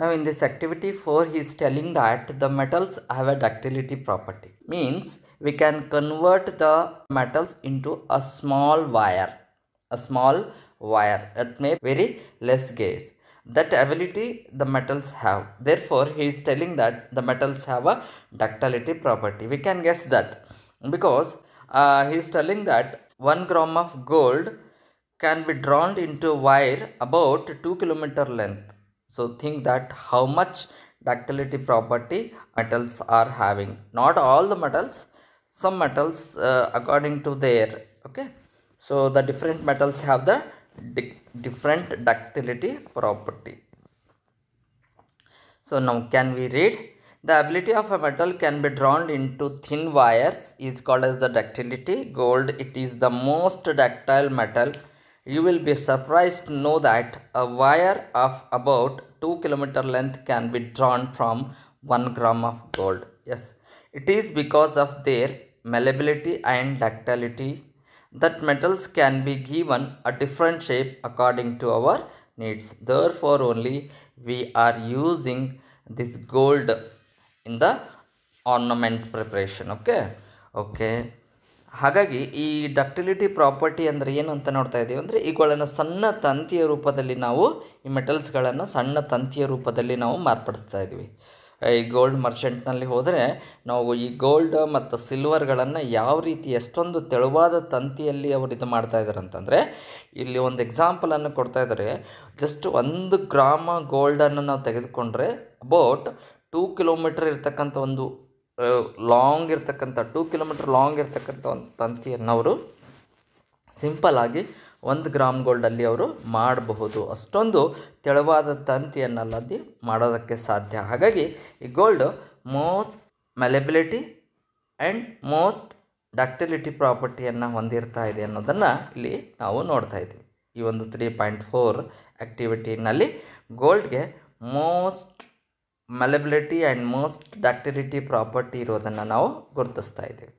Now in this activity 4 he is telling that the metals have a ductility property. Means we can convert the metals into a small wire. A small wire that may very less gas. That ability the metals have. Therefore he is telling that the metals have a ductility property. We can guess that because uh, he is telling that 1 gram of gold can be drawn into wire about 2 kilometer length so think that how much ductility property metals are having not all the metals some metals uh, according to their okay so the different metals have the di different ductility property so now can we read the ability of a metal can be drawn into thin wires is called as the ductility. Gold, it is the most ductile metal you will be surprised to know that a wire of about 2 km length can be drawn from 1 gram of gold. Yes, it is because of their malleability and ductility that metals can be given a different shape according to our needs. Therefore, only we are using this gold in the ornament preparation. Okay, okay. ಹಾಗಾಗಿ ಈ ductility property ಅಂದರೆ ಏನು ಅಂತ ನೋಡ್ತಾ ಇದ್ದೀವಿ ಅಂದರೆ ಇವುಗಳನ್ನು ಸಣ್ಣ ತಂತಿಯ ರೂಪದಲ್ಲಿ ನಾವು ಈ ಮೆಟಲ್ಸ್ಗಳನ್ನು ಸಣ್ಣ ತಂತಿಯ ರೂಪದಲ್ಲಿ ನಾವು ಮಾರ್ಪಡಿಸ್ತಾ ಇದ್ದೀವಿ ಈ ಗೋಲ್ಡ್ ಮರ್ಚೆಂಟ್ನಲ್ಲಿ ಹೋದರೆ ನಾವು ಈ ಗೋಲ್ಡ್ ಮತ್ತು ಸಿಲ್ವರ್ಗಳನ್ನು ಯಾವ ರೀತಿ ಎಷ್ಟೊಂದು ತೆಳುವಾದ ತಂತಿಯಲ್ಲಿ ಅವರು ಇದು ಮಾಡ್ತಾ ಇದ್ದಾರೆ ಅಂತಂದರೆ ಇಲ್ಲಿ ಒಂದು ಎಕ್ಸಾಂಪಲನ್ನು ಕೊಡ್ತಾ ಇದ್ದಾರೆ ಜಸ್ಟ್ ಒಂದು ಗ್ರಾಮ ಗೋಲ್ಡನ್ನು ನಾವು ತೆಗೆದುಕೊಂಡ್ರೆ ಅಬೌಟ್ ಟೂ ಕಿಲೋಮೀಟ್ರ್ ಇರ್ತಕ್ಕಂಥ ಒಂದು ಲಾಂಗ್ ಇರ್ತಕ್ಕಂಥ ಟೂ ಕಿಲೋಮೀಟ್ರ್ ಲಾಂಗ್ ಇರ್ತಕ್ಕಂಥ ಒಂದು ತಂತಿಯನ್ನು ಅವರು ಸಿಂಪಲ್ಲಾಗಿ ಒಂದು ಗ್ರಾಮ್ ಗೋಲ್ಡಲ್ಲಿ ಅವರು ಮಾಡಬಹುದು ಅಷ್ಟೊಂದು ತೆಳುವಾದ ತಂತಿಯನ್ನಲ್ಲದೆ ಮಾಡೋದಕ್ಕೆ ಸಾಧ್ಯ ಹಾಗಾಗಿ ಈ gold most malleability and most ductility ಪ್ರಾಪರ್ಟಿಯನ್ನು ಹೊಂದಿರ್ತಾ ಇದೆ ಅನ್ನೋದನ್ನು ಇಲ್ಲಿ ನಾವು ನೋಡ್ತಾ ಇದ್ದೀವಿ ಈ ಒಂದು ತ್ರೀ ಪಾಯಿಂಟ್ ಫೋರ್ ಆ್ಯಕ್ಟಿವಿಟಿನಲ್ಲಿ ಗೋಲ್ಡ್ಗೆ most malleability and most ductility property irodanna naavu gurtustaa idevi